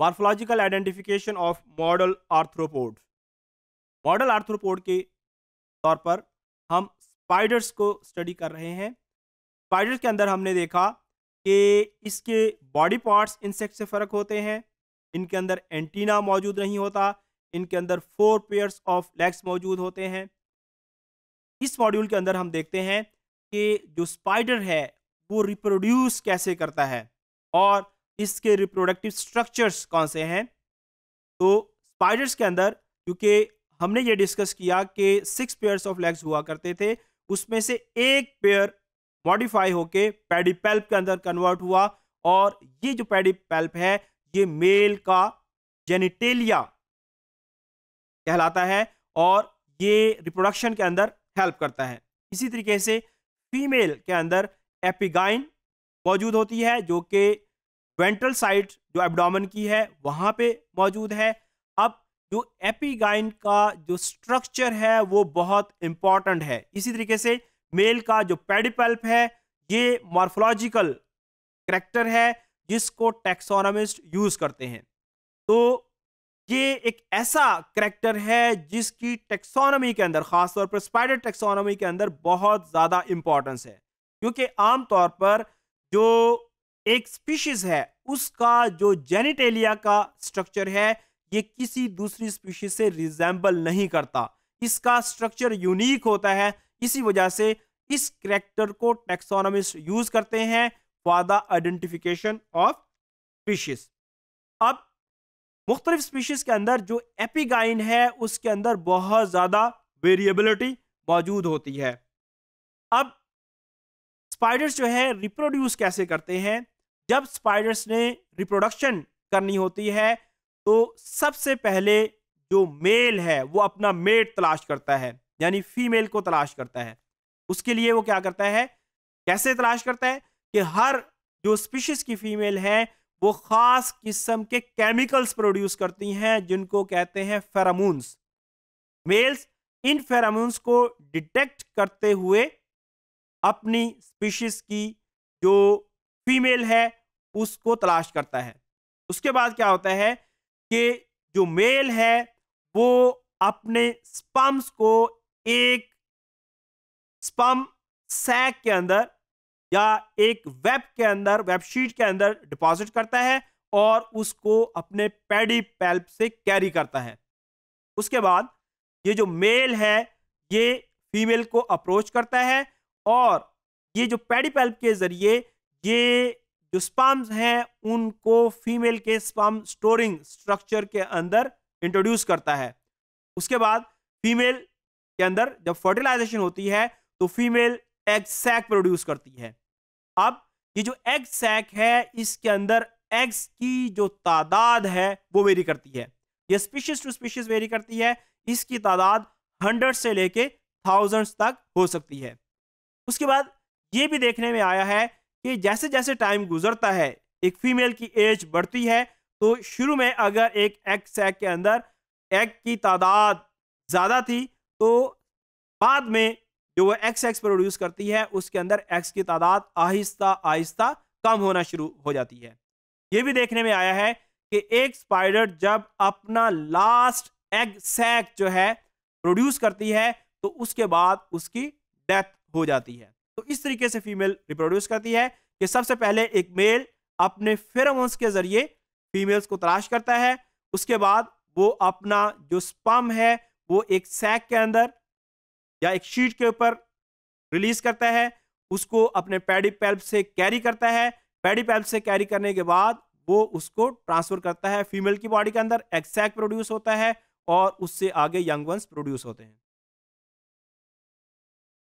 morphological identification of model arthropod model arthropod के तौर पर हम स्पाइडर्स को स्टडी कर रहे हैं स्पाइडर्स के अंदर हमने देखा कि इसके बॉडी पार्ट्स इंसेक्ट से फ़र्क होते हैं इनके अंदर एंटीना मौजूद नहीं होता इनके अंदर फोर पेयर्स ऑफ लेग्स मौजूद होते हैं इस मॉड्यूल के अंदर हम देखते हैं कि जो स्पाइडर है वो रिप्रोड्यूस कैसे करता है और इसके रिप्रोडक्टिव स्ट्रक्चर्स कौन से हैं तो स्पाइडर्स के अंदर क्योंकि हमने ये डिस्कस किया कि सिक्स पेयर्स ऑफ लेग्स हुआ करते थे उसमें से एक पेयर मॉडिफाई होके पेडिपेल्प के अंदर कन्वर्ट हुआ और ये जो पेडिपेल्प है ये मेल का जेनिटेलिया कहलाता है और ये रिप्रोडक्शन के अंदर हेल्प करता है इसी तरीके से फीमेल के अंदर एपिगाइन मौजूद होती है जो कि वेंट्रल साइड जो एबडामन की है वहाँ पे मौजूद है अब जो एपीगाइन का जो स्ट्रक्चर है वो बहुत इम्पॉर्टेंट है इसी तरीके से मेल का जो पेडिपल्प है ये मॉर्फोलॉजिकल करेक्टर है जिसको टेक्सोनमिस्ट यूज़ करते हैं तो ये एक ऐसा करेक्टर है जिसकी टेक्सोनॉमी के अंदर ख़ासतौर पर स्पाइडर टेक्सोनॉमी के अंदर बहुत ज़्यादा इम्पॉर्टेंस है क्योंकि आमतौर पर जो एक स्पीशीज है उसका जो जेनिटेलिया का स्ट्रक्चर है ये किसी दूसरी स्पीशीज से रिजेंबल नहीं करता इसका स्ट्रक्चर यूनिक होता है इसी वजह से इस करेक्टर को टेक्सोनोमिस्ट यूज करते हैं for the identification of species अब मुख्तलिफ स्पीशीज के अंदर जो एपिगाइन है उसके अंदर बहुत ज़्यादा वेरिएबिलिटी मौजूद होती है अब स्पाइडर्स जो है रिप्रोड्यूस कैसे करते हैं जब स्पाइडर्स ने रिप्रोडक्शन करनी होती है तो सबसे पहले जो मेल है वो अपना मेट तलाश करता है यानी फीमेल को तलाश करता है उसके लिए वो क्या करता है कैसे तलाश करता है कि हर जो स्पीशीज की फीमेल है वो ख़ास किस्म के केमिकल्स प्रोड्यूस करती हैं जिनको कहते हैं फेरामून्स मेल्स इन फेरामून्स को डिटेक्ट करते हुए अपनी स्पीशीज की जो फीमेल है उसको तलाश करता है उसके बाद क्या होता है कि जो मेल है वो अपने स्पम्स को एक स्पम सैक के अंदर या एक वेब के अंदर वेबशीट के अंदर डिपॉजिट करता है और उसको अपने पैडी पैल्प से कैरी करता है उसके बाद ये जो मेल है ये फीमेल को अप्रोच करता है और ये जो पैडी पैल्प के ज़रिए ये जो स्पाम्स हैं उनको फीमेल के स्पाम स्टोरिंग स्ट्रक्चर के अंदर इंट्रोड्यूस करता है उसके बाद फीमेल के अंदर जब फर्टिलाइजेशन होती है तो फीमेल एग सैक प्रोड्यूस करती है अब ये जो एग सैक है इसके अंदर एग्स की जो तादाद है वो वेरी करती है ये स्पीशीज टू स्पीशीज वेरी करती है इसकी तादाद हंड्रेड से लेके थाउजेंड्स तक हो सकती है उसके बाद ये भी देखने में आया है कि जैसे जैसे टाइम गुजरता है एक फीमेल की एज बढ़ती है तो शुरू में अगर एक एग सैक के अंदर एग की तादाद ज़्यादा थी तो बाद में जो वो एक्स एक्स प्रोड्यूस करती है उसके अंदर एक्स की तादाद आहिस्ता आहिस्ता कम होना शुरू हो जाती है ये भी देखने में आया है कि एक स्पाइडर जब अपना लास्ट एग सैक जो है प्रोड्यूस करती है तो उसके बाद उसकी डेथ हो जाती है तो इस तरीके से फीमेल रिप्रोड्यूस करती है कि सबसे पहले एक मेल अपने फेरोमोन्स के जरिए फीमेल्स को तलाश करता है उसके बाद वो अपना जो स्पम है वो एक सैक के अंदर या एक शीट के ऊपर रिलीज करता है उसको अपने पैडी पैल्प से कैरी करता है पैडी पैल्प से कैरी करने के बाद वो उसको ट्रांसफर करता है फीमेल की बॉडी के अंदर एक्सैक प्रोड्यूस होता है और उससे आगे यंग वंस प्रोड्यूस होते हैं